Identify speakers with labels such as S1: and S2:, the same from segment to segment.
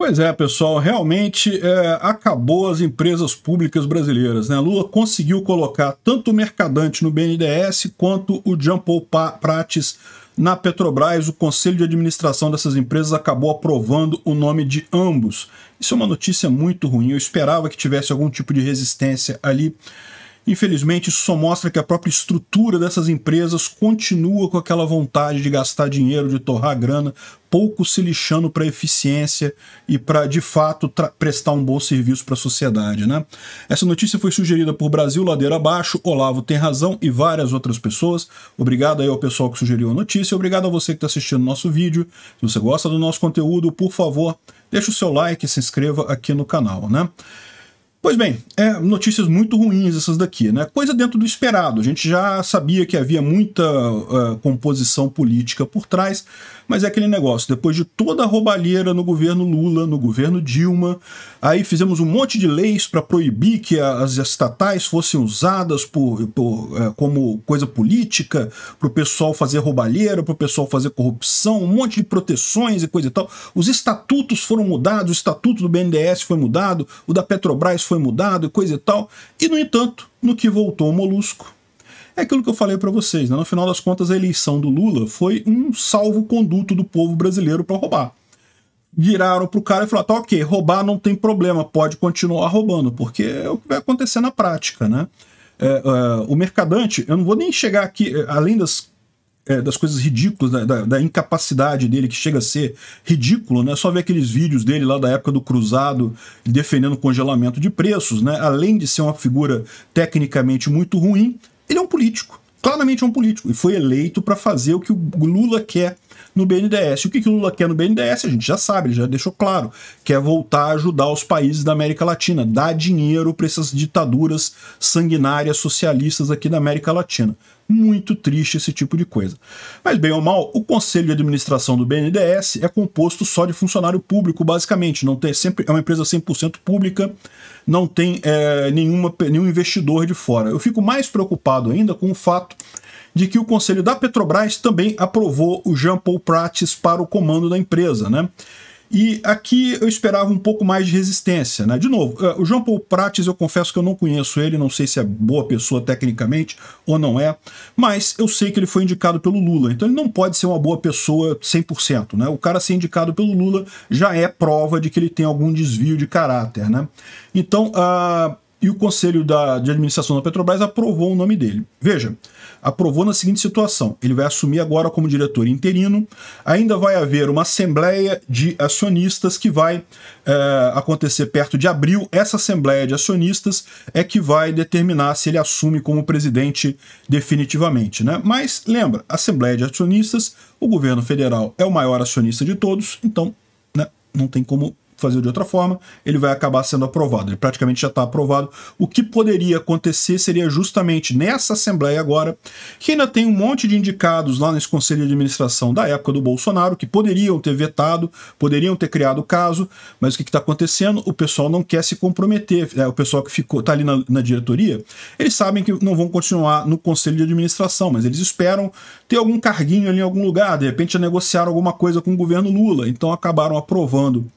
S1: Pois é, pessoal, realmente é, acabou as empresas públicas brasileiras. Né? Lula conseguiu colocar tanto o Mercadante no BNDES quanto o Jean Paul Prates na Petrobras. O conselho de administração dessas empresas acabou aprovando o nome de ambos. Isso é uma notícia muito ruim. Eu esperava que tivesse algum tipo de resistência ali. Infelizmente, isso só mostra que a própria estrutura dessas empresas continua com aquela vontade de gastar dinheiro, de torrar grana, pouco se lixando para eficiência e para, de fato, prestar um bom serviço para a sociedade. Né? Essa notícia foi sugerida por Brasil Ladeira Abaixo, Olavo Tem Razão e várias outras pessoas. Obrigado aí ao pessoal que sugeriu a notícia, obrigado a você que está assistindo o nosso vídeo. Se você gosta do nosso conteúdo, por favor, deixe o seu like e se inscreva aqui no canal. Né? Pois bem, é, notícias muito ruins essas daqui, né? Coisa dentro do esperado. A gente já sabia que havia muita uh, composição política por trás, mas é aquele negócio. Depois de toda a roubalheira no governo Lula, no governo Dilma, aí fizemos um monte de leis para proibir que as estatais fossem usadas por, por uh, como coisa política, para o pessoal fazer roubalheira, para o pessoal fazer corrupção, um monte de proteções e coisa e tal. Os estatutos foram mudados, o estatuto do BNDES foi mudado, o da Petrobras foi mudado e coisa e tal. E, no entanto, no que voltou o Molusco, é aquilo que eu falei para vocês, né? no final das contas, a eleição do Lula foi um salvo-conduto do povo brasileiro para roubar. Viraram pro cara e falaram: tá, ok, roubar não tem problema, pode continuar roubando, porque é o que vai acontecer na prática, né? É, é, o mercadante, eu não vou nem chegar aqui, é, além das é, das coisas ridículas, da, né, da, da, incapacidade dele, que chega a ser ridículo, né? Só ver aqueles vídeos dele lá da época do Cruzado defendendo o congelamento de preços, né? Além de ser uma figura tecnicamente muito ruim, ele é um político. Claramente é um político. E foi eleito para fazer o que o Lula quer no BNDES. O que, que o Lula quer no BNDES, a gente já sabe, ele já deixou claro. Quer voltar a ajudar os países da América Latina, dar dinheiro para essas ditaduras sanguinárias socialistas aqui da América Latina. Muito triste esse tipo de coisa. Mas, bem ou mal, o conselho de administração do BNDES é composto só de funcionário público, basicamente. Não tem é sempre É uma empresa 100% pública, não tem é, nenhuma, nenhum investidor de fora. Eu fico mais preocupado ainda com o fato de que o Conselho da Petrobras também aprovou o Jean Paul Prates para o comando da empresa, né? E aqui eu esperava um pouco mais de resistência, né? De novo, eh, o João Paulo Prates, eu confesso que eu não conheço ele, não sei se é boa pessoa tecnicamente ou não é, mas eu sei que ele foi indicado pelo Lula, então ele não pode ser uma boa pessoa 100%, né? O cara ser indicado pelo Lula já é prova de que ele tem algum desvio de caráter, né? Então, uh, e o Conselho da, de Administração da Petrobras aprovou o nome dele. Veja, aprovou na seguinte situação: ele vai assumir agora como diretor interino, ainda vai haver uma assembleia de acionistas que vai é, acontecer perto de abril. Essa assembleia de acionistas é que vai determinar se ele assume como presidente definitivamente. Né? Mas lembra, assembleia de acionistas, o governo federal é o maior acionista de todos, então né, não tem como fazer de outra forma, ele vai acabar sendo aprovado. Ele praticamente já está aprovado. O que poderia acontecer seria justamente nessa Assembleia agora, que ainda tem um monte de indicados lá nesse Conselho de Administração da época do Bolsonaro, que poderiam ter vetado, poderiam ter criado o caso, mas o que está acontecendo? O pessoal não quer se comprometer. Né? O pessoal que ficou está ali na, na diretoria, eles sabem que não vão continuar no Conselho de Administração, mas eles esperam ter algum carguinho ali em algum lugar, de repente negociar negociaram alguma coisa com o governo Lula, então acabaram aprovando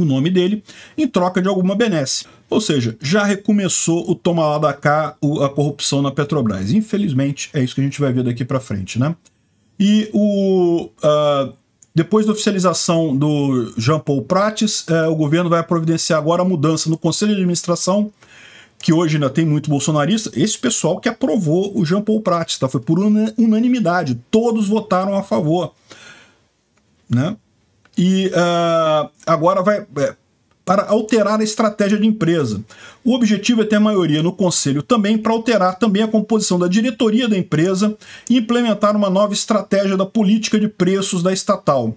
S1: o nome dele, em troca de alguma benesse. Ou seja, já recomeçou o tomar lá da cá a corrupção na Petrobras. Infelizmente, é isso que a gente vai ver daqui para frente, né? E o, uh, depois da oficialização do Jean Paul Prates, uh, o governo vai providenciar agora a mudança no Conselho de Administração, que hoje ainda tem muito bolsonarista, esse pessoal que aprovou o Jean Paul Prates, tá? Foi por unanimidade, todos votaram a favor. Né? e uh, agora vai. É, para alterar a estratégia de empresa. O objetivo é ter maioria no conselho também para alterar também a composição da diretoria da empresa e implementar uma nova estratégia da política de preços da estatal.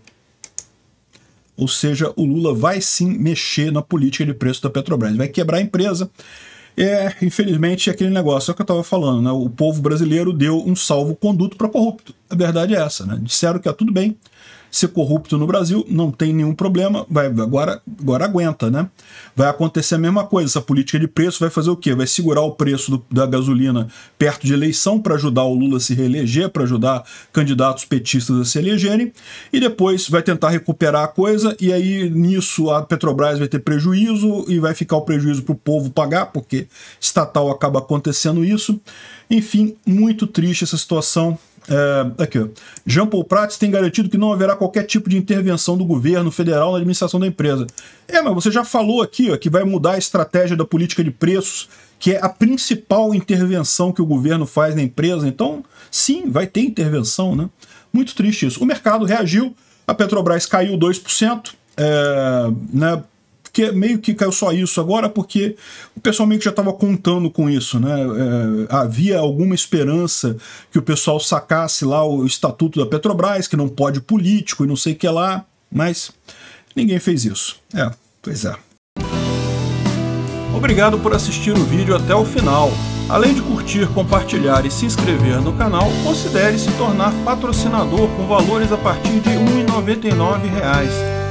S1: Ou seja, o Lula vai sim mexer na política de preço da Petrobras, vai quebrar a empresa. É, infelizmente, aquele negócio é o que eu estava falando, né? O povo brasileiro deu um salvo conduto para corrupto. A verdade é essa, né? Disseram que é tudo bem ser corrupto no Brasil, não tem nenhum problema, vai agora, agora aguenta, né? Vai acontecer a mesma coisa, essa política de preço vai fazer o quê? Vai segurar o preço do, da gasolina perto de eleição para ajudar o Lula a se reeleger, para ajudar candidatos petistas a se elegerem, e depois vai tentar recuperar a coisa, e aí nisso a Petrobras vai ter prejuízo e vai ficar o prejuízo para o povo pagar, porque estatal acaba acontecendo isso. Enfim, muito triste essa situação é, aqui, Jean Paul Prats tem garantido que não haverá qualquer tipo de intervenção do governo federal na administração da empresa. É, mas você já falou aqui ó, que vai mudar a estratégia da política de preços, que é a principal intervenção que o governo faz na empresa. Então, sim, vai ter intervenção, né? Muito triste isso. O mercado reagiu, a Petrobras caiu 2%, é, né? porque meio que caiu só isso agora, porque o pessoal meio que já estava contando com isso, né? É, havia alguma esperança que o pessoal sacasse lá o estatuto da Petrobras, que não pode político e não sei o que lá, mas ninguém fez isso. É, pois é. Obrigado por assistir o vídeo até o final. Além de curtir, compartilhar e se inscrever no canal, considere se tornar patrocinador com valores a partir de R$ 1,99